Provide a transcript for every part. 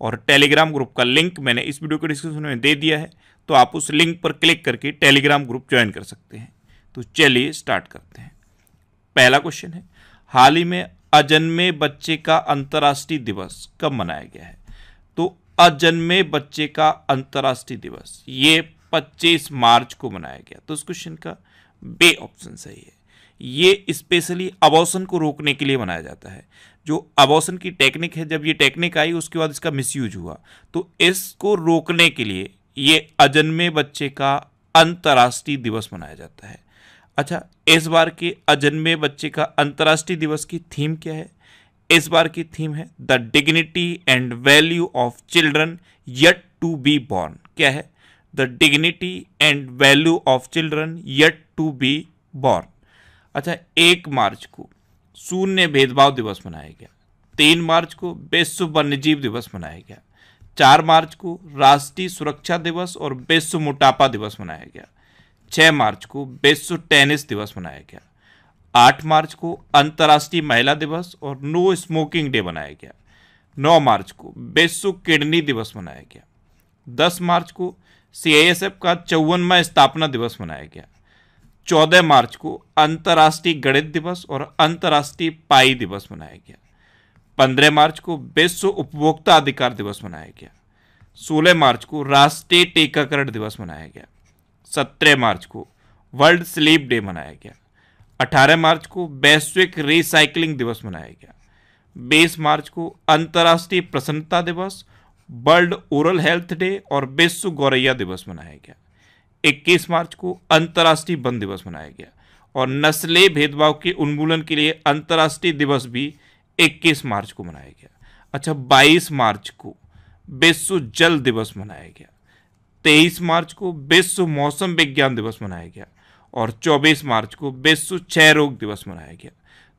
और Telegram group का link मैंने इस वीडियो के डिस्क्रिप्शन में दे दिया है तो आप उस लिंक पर क्लिक करके टेलीग्राम ग्रुप ज्वाइन कर सकते हैं तो चलिए स्टार्ट करते हैं पहला क्वेश्चन है हाल ही में अजन्मे बच्चे का अंतर्राष्ट्रीय दिवस कब मनाया गया है तो अजन्मे बच्चे का अंतर्राष्ट्रीय दिवस ये 25 मार्च को मनाया गया तो इस क्वेश्चन का बे ऑप्शन सही है ये स्पेशली अबॉर्सन को रोकने के लिए बनाया जाता है जो अबॉर्सन की टेक्निक है जब ये टेक्निक आई उसके बाद इसका मिसयूज हुआ तो इसको रोकने के लिए ये अजन्मे बच्चे का अंतर्राष्ट्रीय दिवस मनाया जाता है अच्छा इस बार के अजन्मे बच्चे का अंतर्राष्ट्रीय दिवस की थीम क्या है इस बार की थीम है the dignity and value of children yet to be born क्या है the dignity and value of children yet to be born अच्छा एक मार्च को शून्य भेदभाव दिवस मनाया गया तीन मार्च को विश्व वन्यजीव दिवस मनाया गया चार मार्च को राष्ट्रीय सुरक्षा दिवस और विश्व मोटापा दिवस मनाया गया छः मार्च को विश्व टेनिस दिवस मनाया गया आठ मार्च को अंतर्राष्ट्रीय महिला दिवस और नो स्मोकिंग डे मनाया गया नौ मार्च को विश्व किडनी दिवस मनाया गया दस मार्च को सी का चौवनवा स्थापना दिवस मनाया गया चौदह मार्च को अंतर्राष्ट्रीय गणित दिवस और अंतर्राष्ट्रीय पाई दिवस मनाया गया पंद्रह मार्च को विश्व उपभोक्ता अधिकार दिवस मनाया गया सोलह मार्च को राष्ट्रीय टीकाकरण दिवस मनाया गया सत्रह मार्च को वर्ल्ड स्लीप डे मनाया गया अठारह मार्च को वैश्विक रिसाइकलिंग दिवस मनाया गया बीस मार्च को अंतर्राष्ट्रीय प्रसन्नता दिवस वर्ल्ड ओरल हेल्थ डे और विश्व गौरैया दिवस मनाया गया 21 मार्च को अंतर्राष्ट्रीय वन दिवस मनाया गया और नस्ले भेदभाव के उन्मूलन के लिए अंतर्राष्ट्रीय दिवस भी 21 मार्च को मनाया गया अच्छा 22 मार्च को विश्व जल दिवस मनाया गया 23 मार्च को विश्व मौसम विज्ञान दिवस मनाया गया और 24 मार्च को विश्व क्षय रोग दिवस मनाया गया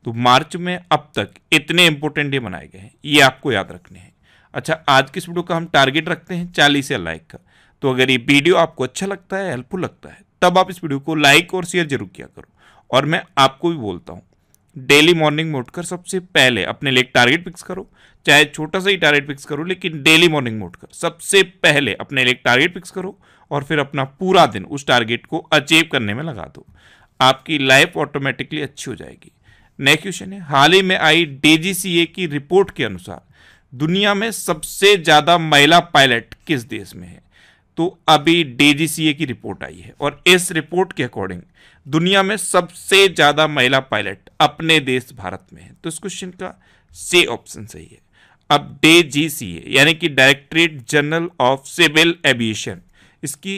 तो मार्च में अब तक इतने इंपॉर्टेंट डे मनाए गए हैं ये आपको याद रखने हैं अच्छा आज की इस वीडियो का हम टारगेट रखते हैं चालीस या लाइक का तो अगर ये वीडियो आपको अच्छा लगता है हेल्पफुल लगता है तब आप इस वीडियो को लाइक और शेयर जरूर किया करो और मैं आपको भी बोलता हूँ डेली मॉर्निंग में उठकर सबसे पहले अपने लिए टारगेट फिक्स करो चाहे छोटा सा ही टारगेट फिक्स करो लेकिन डेली मॉर्निंग में उठकर सबसे पहले अपने लिए टारगेट फिक्स करो और फिर अपना पूरा दिन उस टारगेट को अचीव करने में लगा दो आपकी लाइफ ऑटोमेटिकली अच्छी हो जाएगी नेक्स्ट क्वेश्चन है हाल ही में आई डीजीसीए की रिपोर्ट के अनुसार दुनिया में सबसे ज़्यादा महिला पायलट किस देश में है तो अभी डीजीसीए की रिपोर्ट आई है और इस रिपोर्ट के अकॉर्डिंग दुनिया में सबसे ज़्यादा महिला पायलट अपने देश भारत में है तो इस क्वेश्चन का से ऑप्शन सही है अब डीजीसीए यानी कि directorate general of civil aviation इसकी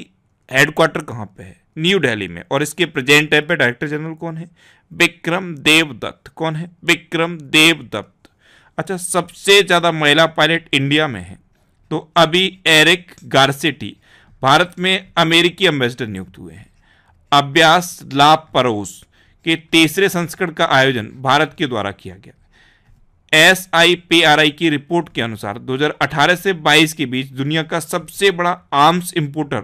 हेडक्वार्टर कहाँ पे है न्यू दिल्ली में और इसके प्रेजेंट टाइम पे डायरेक्टर जनरल कौन है विक्रम देवदत्त कौन है विक्रम देवदत्त अच्छा सबसे ज़्यादा महिला पायलट इंडिया में है तो अभी एरिक गार्सिटी भारत में अमेरिकी एम्बेसडर नियुक्त हुए हैं अभ्यास लाभ परोस के तीसरे संस्करण का आयोजन भारत के द्वारा किया गया S I P R I की रिपोर्ट के अनुसार 2018 से 22 के बीच दुनिया का सबसे बड़ा आर्म्स इंपोर्टर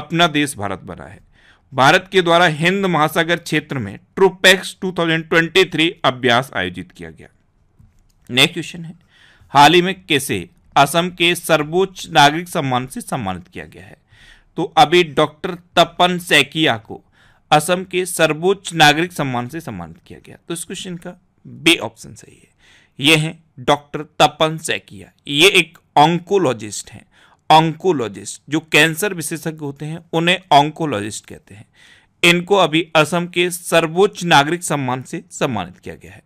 अपना देश भारत बना है भारत के द्वारा हिंद महासागर क्षेत्र में ट्रूपैक्स 2023 अभ्यास आयोजित किया गया नेक्स्ट क्वेश्चन है हाल ही में कैसे असम के सर्वोच्च नागरिक सम्मान से सम्मानित किया गया है तो अभी डॉक्टर तपन सैकिया को असम के सर्वोच्च नागरिक सम्मान से सम्मानित किया गया तो इस क्वेश्चन का बे ऑप्शन सही है ये हैं डॉक्टर तपन सैकिया ये एक ऑंकोलॉजिस्ट हैं ऑंकोलॉजिस्ट जो कैंसर विशेषज्ञ होते हैं उन्हें ऑंकोलॉजिस्ट कहते हैं इनको अभी असम के सर्वोच्च नागरिक सम्मान से सम्मानित किया गया है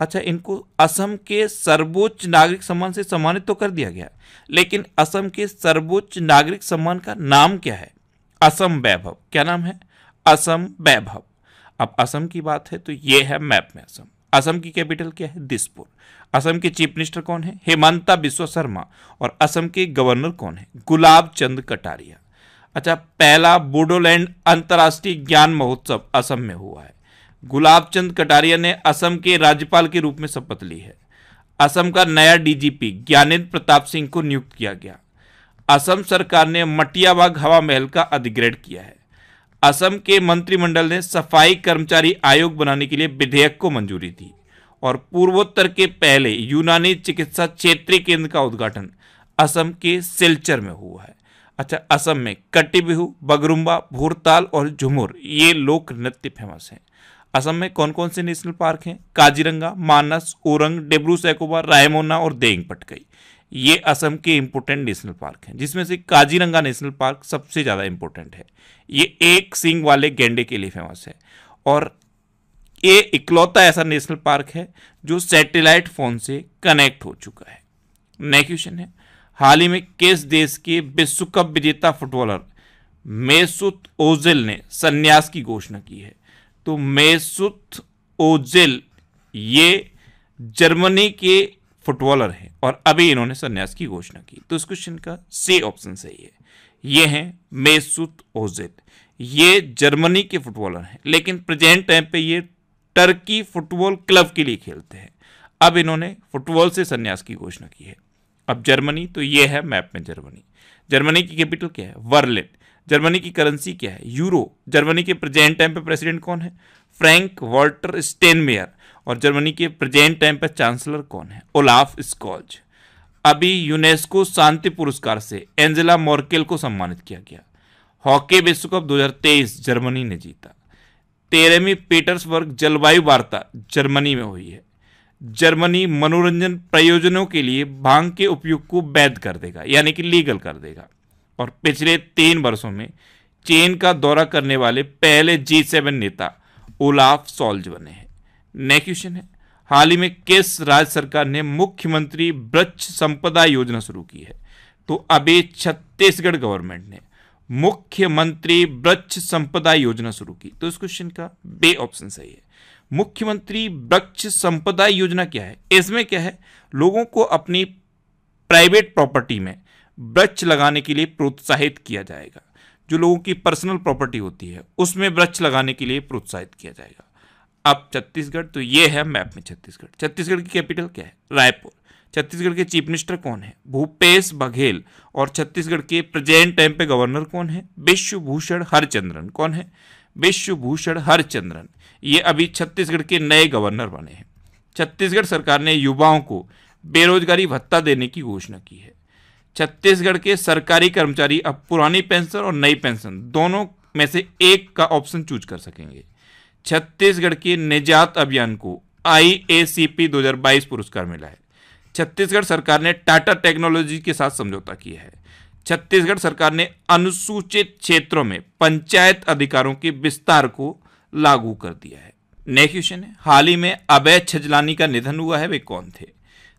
अच्छा इनको असम के सर्वोच्च नागरिक सम्मान से सम्मानित तो कर दिया गया लेकिन असम के सर्वोच्च नागरिक सम्मान का नाम क्या है असम वैभव क्या नाम है असम वैभव अब असम की बात है तो ये है मैप में असम असम की कैपिटल क्या है दिसपुर असम के चीफ मिनिस्टर कौन है हेमंता बिश्व शर्मा और असम के गवर्नर कौन है गुलाब चंद कटारिया अच्छा पहला बोडोलैंड अंतर्राष्ट्रीय ज्ञान महोत्सव असम में हुआ है गुलाब चंद कटारिया ने असम के राज्यपाल के रूप में शपथ ली है असम का नया डीजीपी ज्ञानेन्द्र प्रताप सिंह को नियुक्त किया गया असम सरकार ने मटियाबाग हवा महल का अधिग्रहण किया है असम के मंत्रिमंडल ने सफाई कर्मचारी आयोग बनाने के लिए विधेयक को मंजूरी दी और पूर्वोत्तर के पहले यूनानी चिकित्सा क्षेत्रीय केंद्र का उद्घाटन असम के सिलचर में हुआ है अच्छा असम में कटी बिहू बगरुम्बा भूरताल और झुमुर ये लोक नृत्य फेमस हैं असम में कौन कौन से नेशनल पार्क हैं काजीरंगा मानस ओरंग डेब्रू सैकोबा रायमोना और देंग पटकई ये असम के इम्पोर्टेंट नेशनल पार्क हैं जिसमें से काजीरंगा नेशनल पार्क सबसे ज़्यादा इम्पोर्टेंट है ये एक सिंग वाले गेंडे के लिए फेमस है और ये इकलौता ऐसा नेशनल पार्क है जो सैटेलाइट फ़ोन से कनेक्ट हो चुका है नेक्स्ट क्वेश्चन है हाल ही में किस देश के विश्व कप विजेता फुटबॉलर मेसुत ओजिल ने संन्यास की घोषणा की है तो मेसुत ओजिल ये जर्मनी के फुटबॉलर हैं और अभी इन्होंने संन्यास की घोषणा की तो इस क्वेश्चन का सी ऑप्शन सही है ये हैं मेसुत ओजिल ये जर्मनी के फुटबॉलर हैं लेकिन प्रेजेंट टाइम पे ये टर्की फुटबॉल क्लब के लिए खेलते हैं अब इन्होंने फुटबॉल से संन्यास की घोषणा की है अब जर्मनी तो ये है मैप में जर्मनी जर्मनी की कैपिटल क्या है वर्लिन जर्मनी की करेंसी क्या है यूरो जर्मनी के प्रेजेंट टाइम पे प्रेसिडेंट कौन है फ्रैंक वॉल्टर स्टेनमेयर और जर्मनी के प्रेजेंट टाइम पे चांसलर कौन है ओलाफ स्कॉज अभी यूनेस्को शांति पुरस्कार से एंजेला मोर्केल को सम्मानित किया गया हॉकी विश्व कप 2023 जर्मनी ने जीता तेरहवीं पीटर्सबर्ग जलवायु वार्ता जर्मनी में हुई है जर्मनी मनोरंजन प्रयोजनों के लिए भांग के उपयोग को वैध कर देगा यानी कि लीगल कर देगा और पिछले तीन वर्षों में चीन का दौरा करने वाले पहले जी सेवन नेता ओलाफ सॉल्ज बने हैं नेक्स्ट क्वेश्चन है हाल ही में किस राज्य सरकार ने मुख्यमंत्री वृक्ष संपदा योजना शुरू की है तो अभी छत्तीसगढ़ गवर्नमेंट ने मुख्यमंत्री वृक्ष संपदा योजना शुरू की तो इस क्वेश्चन का बे ऑप्शन सही है मुख्यमंत्री वृक्ष संपदा योजना क्या है इसमें क्या है लोगों को अपनी प्राइवेट प्रॉपर्टी में वृक्ष लगाने के लिए प्रोत्साहित किया जाएगा जो लोगों की पर्सनल प्रॉपर्टी होती है उसमें वृक्ष लगाने के लिए प्रोत्साहित किया जाएगा अब छत्तीसगढ़ तो ये है मैप में छत्तीसगढ़ छत्तीसगढ़ की कैपिटल क्या है रायपुर छत्तीसगढ़ के चीफ मिनिस्टर कौन है भूपेश बघेल और छत्तीसगढ़ के प्रेजेंट टाइम पे गवर्नर कौन है विश्वभूषण हरचंद्रन कौन है विश्वभूषण हरचंद्रन ये अभी छत्तीसगढ़ के नए गवर्नर बने हैं छत्तीसगढ़ सरकार ने युवाओं को बेरोजगारी भत्ता देने की घोषणा की है छत्तीसगढ़ के सरकारी कर्मचारी अब पुरानी पेंशन और नई पेंशन दोनों में से एक का ऑप्शन चूज कर सकेंगे छत्तीसगढ़ के निजात अभियान को आई ए सी पी दो पुरस्कार मिला है छत्तीसगढ़ सरकार ने टाटा टेक्नोलॉजी के साथ समझौता किया है छत्तीसगढ़ सरकार ने अनुसूचित क्षेत्रों में पंचायत अधिकारों के विस्तार को लागू कर दिया है नेक्स्ट क्वेश्चन है हाल ही में अभय छजलानी का निधन हुआ है वे कौन थे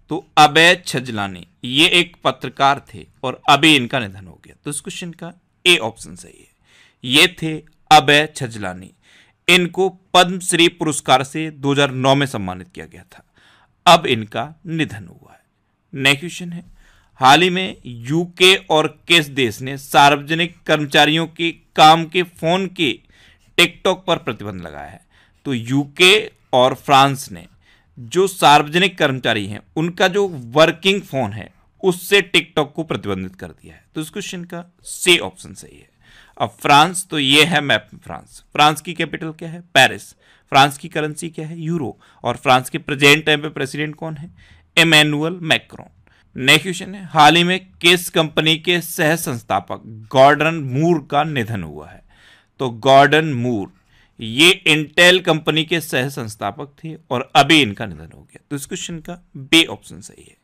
तो अबैध छजलानी ये एक पत्रकार थे और अभी इनका निधन हो गया तो इस क्वेश्चन का ए ऑप्शन सही है ये थे अबय छजलानी इनको पद्मश्री पुरस्कार से 2009 में सम्मानित किया गया था अब इनका निधन हुआ है नेक्स्ट क्वेश्चन है हाल ही में यूके और किस देश ने सार्वजनिक कर्मचारियों के काम के फोन के टिकटॉक पर प्रतिबंध लगाया है तो यूके और फ्रांस ने जो सार्वजनिक कर्मचारी हैं उनका जो वर्किंग फ़ोन है उससे टिकटॉक को प्रतिबंधित कर दिया है तो इस क्वेश्चन का से ऑप्शन सही है अब फ्रांस तो ये है मैप फ्रांस फ्रांस की कैपिटल क्या है पेरिस फ्रांस की करेंसी क्या है यूरो और फ्रांस के प्रेजेंट टाइम पे प्रेसिडेंट कौन है इमेनुअल मैक्रोन नेक्स्ट क्वेश्चन है हाल ही में किस कंपनी के सह संस्थापक गॉर्डन मूर का निधन हुआ है तो गॉर्डन मूर ये इंटेल कंपनी के सह संस्थापक थे और अभी इनका निधन हो गया तो इस क्वेश्चन का बे ऑप्शन सही है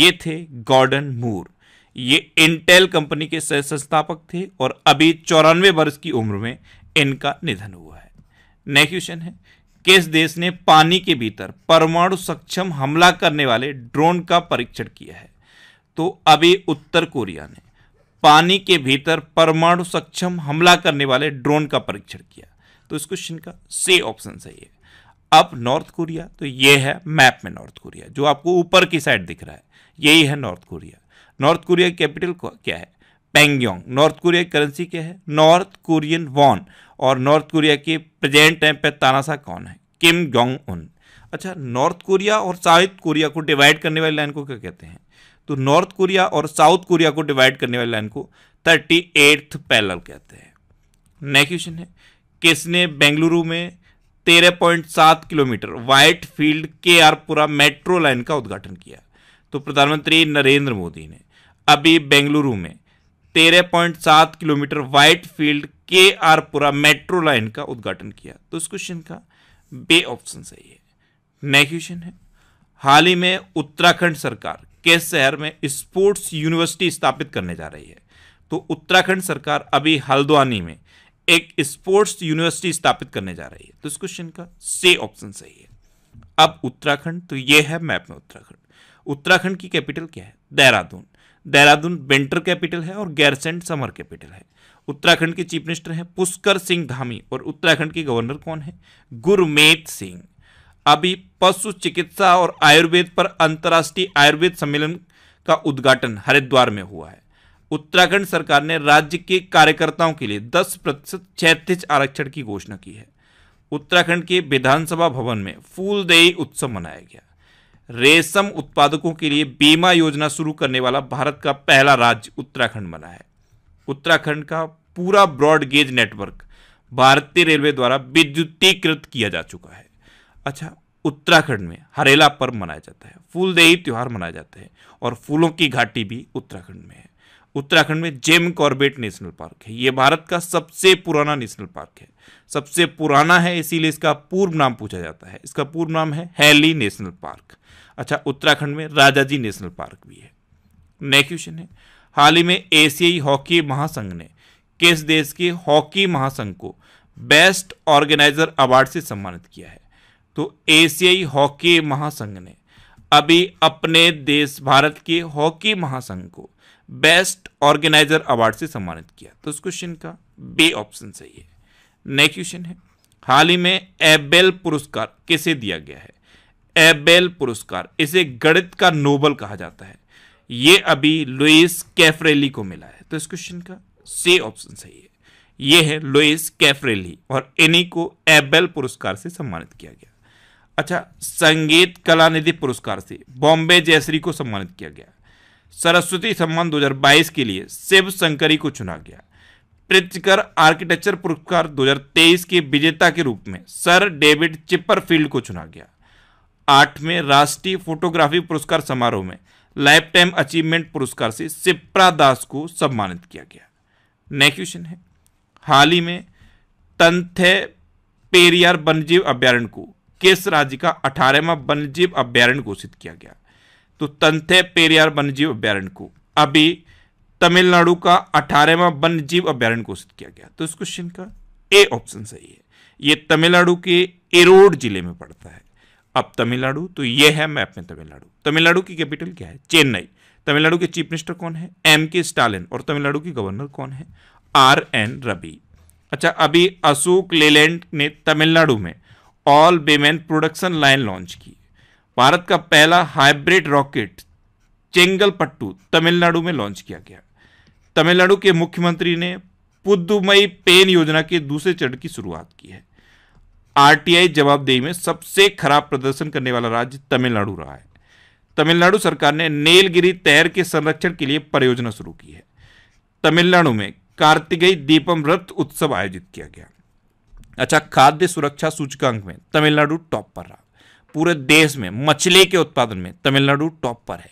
ये थे गॉर्डन मूर ये इंटेल कंपनी के सह संस्थापक थे और अभी चौरानवे वर्ष की उम्र में इनका निधन हुआ है नेक्स्ट क्वेश्चन है किस देश ने पानी के भीतर परमाणु सक्षम हमला करने वाले ड्रोन का परीक्षण किया है तो अभी उत्तर कोरिया ने पानी के भीतर परमाणु सक्षम हमला करने वाले ड्रोन का परीक्षण किया तो इस क्वेश्चन का से ऑप्शन सही है अब नॉर्थ कोरिया तो ये है मैप में नॉर्थ कोरिया जो आपको ऊपर की साइड दिख रहा है यही है North Korea North Korea capital क्या है पेंगयोंग नॉर्थ कोरिया की करेंसी क्या है नॉर्थ कोरियन वॉन और नॉर्थ कोरिया के प्रेजेंट टाइम पर तानासा कौन है किम गोंग उन अच्छा नॉर्थ कोरिया और साउथ कोरिया को डिवाइड करने वाली लाइन को क्या कहते हैं तो नॉर्थ कोरिया और साउथ कोरिया को डिवाइड करने वाली लाइन को थर्टी एट्थ पैरल कहते हैं नेक्स्ट क्वेश्चन है किसने बेंगलुरु में तेरह पॉइंट सात किलोमीटर वाइट फील्ड के आरपुरा मेट्रो लाइन का उद्घाटन किया तो प्रधानमंत्री नरेंद्र मोदी ने अभी बेंगलुरु में तेरह पॉइंट सात किलोमीटर वाइट फील्ड के आरपुरा मेट्रो लाइन का उद्घाटन किया तो इस क्वेश्चन का बे ऑप्शन सही है नेक्स्ट क्वेश्चन है हाल ही में उत्तराखंड सरकार किस शहर में स्पोर्ट्स यूनिवर्सिटी स्थापित करने जा रही है तो उत्तराखंड सरकार अभी हल्द्वानी में एक स्पोर्ट्स यूनिवर्सिटी स्थापित करने जा रही है तो इस क्वेश्चन का से ऑप्शन सही है अब उत्तराखंड तो ये है मैप में उत्तराखंड उत्तराखंड की कैपिटल क्या है देहरादून देहरादून बेंटर कैपिटल है और गैरसेंट समर कैपिटल है उत्तराखंड के चीफ मिनिस्टर हैं पुष्कर सिंह धामी और उत्तराखंड के गवर्नर कौन है गुरमेत सिंह अभी पशु चिकित्सा और आयुर्वेद पर अंतर्राष्ट्रीय आयुर्वेद सम्मेलन का उद्घाटन हरिद्वार में हुआ है उत्तराखंड सरकार ने राज्य के कार्यकर्ताओं के लिए 10 प्रतिशत क्षैतिज आरक्षण की घोषणा की है उत्तराखंड के विधानसभा भवन में फूलदेई उत्सव मनाया गया रेशम उत्पादकों के लिए बीमा योजना शुरू करने वाला भारत का पहला राज्य उत्तराखंड बना है उत्तराखंड का पूरा ब्रॉडगेज नेटवर्क भारतीय रेलवे द्वारा विद्युतीकृत किया जा चुका है अच्छा उत्तराखंड में हरेला पर्व मनाया जाता है फूलदेही त्यौहार मनाया जाते हैं और फूलों की घाटी भी उत्तराखंड में है उत्तराखंड में जेम कॉर्बेट नेशनल पार्क है ये भारत का सबसे पुराना नेशनल पार्क है सबसे पुराना है इसीलिए इसका पूर्व नाम पूछा जाता है इसका पूर्व नाम है हैली नेशनल पार्क अच्छा उत्तराखंड में राजाजी नेशनल पार्क भी है नेक्स्ट क्वेश्चन है हाल ही में एशियाई हॉकी महासंघ ने किस देश के हॉकी महासंघ को बेस्ट ऑर्गेनाइजर अवार्ड से सम्मानित किया है तो एशियाई हॉकी महासंघ ने अभी अपने देश भारत के हॉकी महासंघ को बेस्ट ऑर्गेनाइजर अवार्ड से सम्मानित किया तो इस क्वेश्चन का बे ऑप्शन सही है नेक्स्ट क्वेश्चन है हाल ही में एबेल पुरस्कार किसे दिया गया है एबेल पुरस्कार इसे गणित का नोबल कहा जाता है यह अभी लुइस कैफरेली को मिला है तो इस क्वेश्चन का सी ऑप्शन सही है यह है लुइस कैफरेली और इन्हीं को एबेल पुरस्कार से सम्मानित किया गया अच्छा संगीत कला निधि पुरस्कार से बॉम्बे जयश्री को सम्मानित किया गया सरस्वती सम्मान 2022 के लिए शिव शंकरी को चुना गया प्रित्जकर आर्किटेक्चर पुरस्कार 2023 के विजेता के रूप में सर डेविड चिपरफील्ड को चुना गया आठवें राष्ट्रीय फोटोग्राफी पुरस्कार समारोह में लाइफ टाइम अचीवमेंट पुरस्कार से सिप्रा दास को सम्मानित किया गया नेक्स्ट क्वेश्चन है हाल ही में तंथे पेरियार वन्यजीव अभ्यारण्य को किस राज्य का अठारहवा वन्यजीव अभ्यारण्य घोषित किया गया तो तंथे पेरियार वन्यजीव अभ्यारण्य को अभी तमिलनाडु का अठारहवा वन्यजीव अभ्यारण्य घोषित किया गया तो इस क्वेश्चन का ए ऑप्शन सही है ये तमिलनाडु के एरोड जिले में पड़ता है अब तमिलनाडु तो ये है मैप में तमिलनाडु तमिलनाडु की कैपिटल क्या है चेन्नई तमिलनाडु के चीफ मिनिस्टर कौन है एम के स्टालिन और तमिलनाडु के गवर्नर कौन है आर एन रवि अच्छा अभी अशोक लेलैंड ने तमिलनाडु में all women production line launch की भारत का पहला hybrid rocket Chengalpattu Tamil Nadu में लॉन्च किया गया तमिलनाडु के मुख्यमंत्री ने पुदुमई पेन योजना के दूसरे चरण की शुरुआत की है आरटीआई जवाबदेही में सबसे खराब प्रदर्शन करने वाला राज्य तमिलनाडु रहा है तमिलनाडु सरकार ने नीलगिरी तैर के संरक्षण के लिए परियोजना शुरू की है तमिलनाडु में कार्तिकेय दीपम व्रत उत्सव आयोजित किया गया अच्छा खाद्य सुरक्षा सूचकांक में तमिलनाडु टॉप पर रहा पूरे देश में मछली के उत्पादन में तमिलनाडु टॉप पर है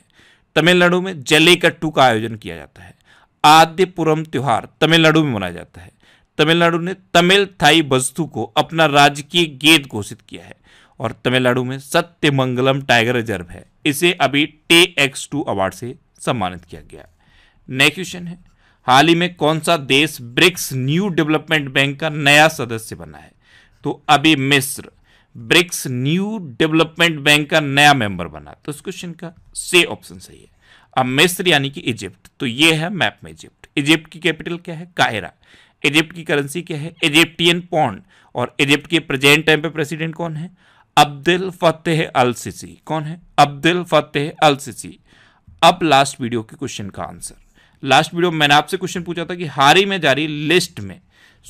तमिलनाडु में जलीकट्टू का आयोजन किया जाता है आद्यपुरम त्यौहार तमिलनाडु में मनाया जाता है तमिलनाडु ने तमिल थाई वस्तु को अपना राजकीय गेद घोषित किया है और तमिलनाडु में सत्यमंगलम टाइगर रिजर्व है इसे अभी टे एक्स टू अवार्ड से सम्मानित किया गया नेक्स्ट क्वेश्चन है हाल ही में कौन सा देश ब्रिक्स न्यू डेवलपमेंट बैंक का नया सदस्य बना है तो अभी मिस्र ब्रिक्स न्यू डेवलपमेंट बैंक का नया मेंबर बना तो इस क्वेश्चन का से ऑप्शन सही है अब मिस्र यानी कि इजिप्ट तो ये है मैप में इजिप्ट इजिप्ट की कैपिटल क्या है कायरा इजिप्ट की करेंसी क्या है इजिप्टियन पॉन्ड और इजिप्ट के प्रेजेंट टाइम पे प्रेसिडेंट कौन है अब्दुल फतेह अल सिसी कौन है अब्दुल फतेह अल सिसी अब लास्ट वीडियो के क्वेश्चन का आंसर लास्ट वीडियो मैंने आपसे क्वेश्चन पूछा था कि हाल ही में जारी लिस्ट में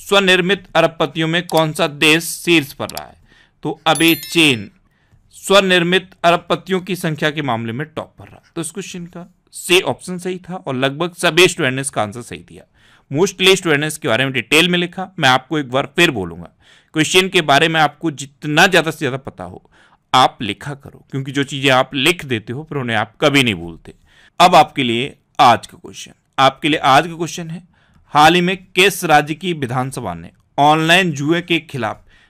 स्वनिर्मित अरबपतियों में कौन सा देश शीर्ष पर रहा है तो अबे चेन स्वनिर्मित अरबपतियों की संख्या के मामले में टॉप पर रहा तो इस क्वेश्चन का से ऑप्शन सही था और लगभग सभी स्टूडेंट का आंसर सही दिया मोस्टली स्टूडेंट्स के बारे में डिटेल में लिखा मैं आपको एक बार फिर बोलूंगा क्वेश्चन के बारे में आपको जितना ज़्यादा से ज़्यादा पता हो आप लिखा करो क्योंकि जो चीज़ें आप लिख देते हो फिर उन्हें आप कभी नहीं भूलते अब आपके लिए आज का क्वेश्चन आपके लिए आज का क्वेश्चन है हाल ही में किस राज्य की विधानसभा ने ऑनलाइन जुए के खिलाफ